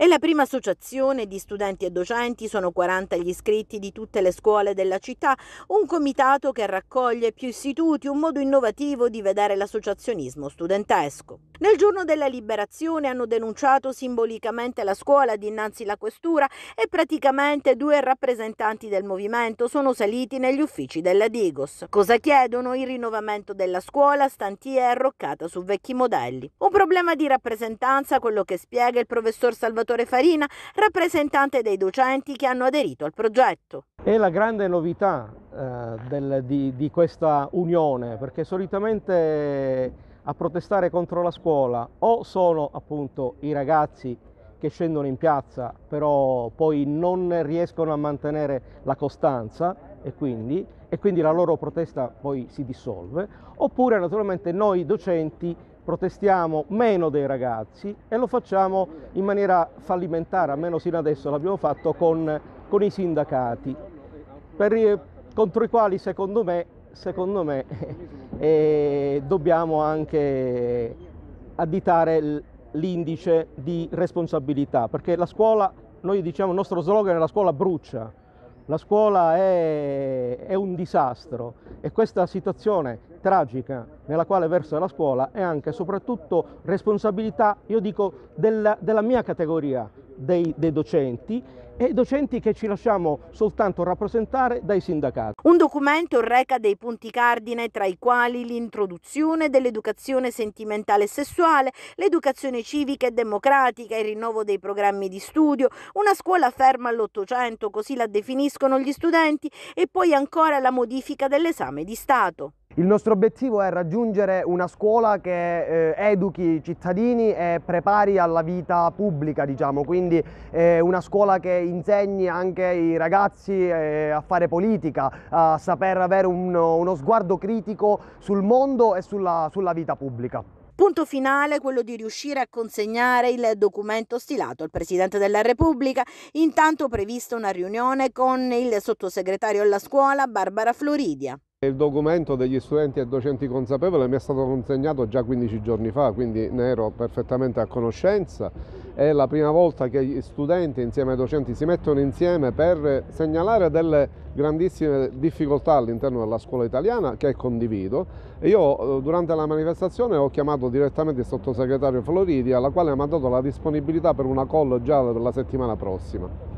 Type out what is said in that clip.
È la prima associazione di studenti e docenti, sono 40 gli iscritti di tutte le scuole della città, un comitato che raccoglie più istituti, un modo innovativo di vedere l'associazionismo studentesco. Nel giorno della liberazione hanno denunciato simbolicamente la scuola dinanzi alla questura e praticamente due rappresentanti del movimento sono saliti negli uffici della Digos. Cosa chiedono? Il rinnovamento della scuola, stantia e arroccata su vecchi modelli. Un problema di rappresentanza, quello che spiega il professor Salvatore Salvatore Farina, rappresentante dei docenti che hanno aderito al progetto. È la grande novità eh, del, di, di questa unione, perché solitamente eh, a protestare contro la scuola o sono appunto i ragazzi che scendono in piazza però poi non riescono a mantenere la costanza e quindi, e quindi, la loro protesta poi si dissolve, oppure naturalmente noi docenti protestiamo meno dei ragazzi e lo facciamo in maniera fallimentare, almeno sino adesso l'abbiamo fatto con, con, i sindacati, per, contro i quali secondo me, secondo me eh, dobbiamo anche additare l'indice di responsabilità, perché la scuola, noi diciamo il nostro slogan è la scuola brucia, la scuola è, è, un disastro e questa situazione tragica nella quale versa la scuola è anche e soprattutto responsabilità, io dico, della, della mia categoria, dei, dei docenti e docenti che ci lasciamo soltanto rappresentare dai sindacati. Un documento reca dei punti cardine tra i quali l'introduzione dell'educazione sentimentale e sessuale, l'educazione civica e democratica, il rinnovo dei programmi di studio, una scuola ferma all'Ottocento, così la definiscono gli studenti, e poi ancora la modifica dell'esame di Stato. Il nostro obiettivo è raggiungere una scuola che eh, educhi i cittadini e prepari alla vita pubblica, diciamo, quindi eh, una scuola che insegni anche i ragazzi eh, a fare politica, a saper avere un, uno sguardo critico sul mondo e sulla, sulla vita pubblica. Punto finale quello di riuscire a consegnare il documento stilato al Presidente della Repubblica. Intanto prevista una riunione con il sottosegretario alla scuola Barbara Floridia. Il documento degli studenti e docenti consapevoli mi è stato consegnato già 15 giorni fa, quindi ne ero perfettamente a conoscenza. È la prima volta che gli studenti insieme ai docenti si mettono insieme per segnalare delle grandissime difficoltà all'interno della scuola italiana che condivido. Io eh, durante la manifestazione ho chiamato direttamente il sottosegretario Floridi alla quale mi ha dato la disponibilità per una call già per la settimana prossima.